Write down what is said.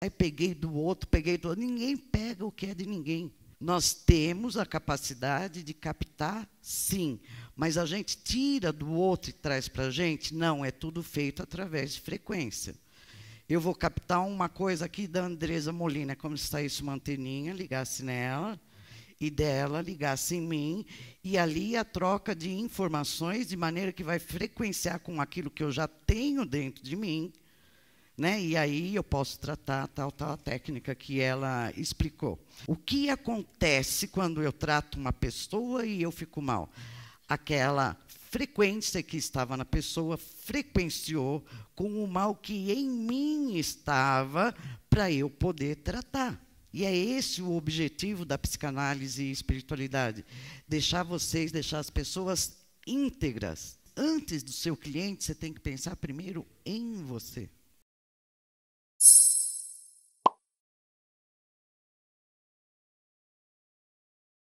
Aí peguei do outro, peguei do outro. Ninguém pega o que é de ninguém. Nós temos a capacidade de captar, sim, mas a gente tira do outro e traz para a gente? Não, é tudo feito através de frequência. Eu vou captar uma coisa aqui da Andresa Molina, é como se saísse uma anteninha, ligasse nela, e dela ligasse em mim, e ali a troca de informações, de maneira que vai frequenciar com aquilo que eu já tenho dentro de mim, né? E aí eu posso tratar tal, tal técnica que ela explicou. O que acontece quando eu trato uma pessoa e eu fico mal? Aquela frequência que estava na pessoa frequenciou com o mal que em mim estava para eu poder tratar. E é esse o objetivo da psicanálise e espiritualidade: deixar vocês, deixar as pessoas íntegras. Antes do seu cliente, você tem que pensar primeiro em você.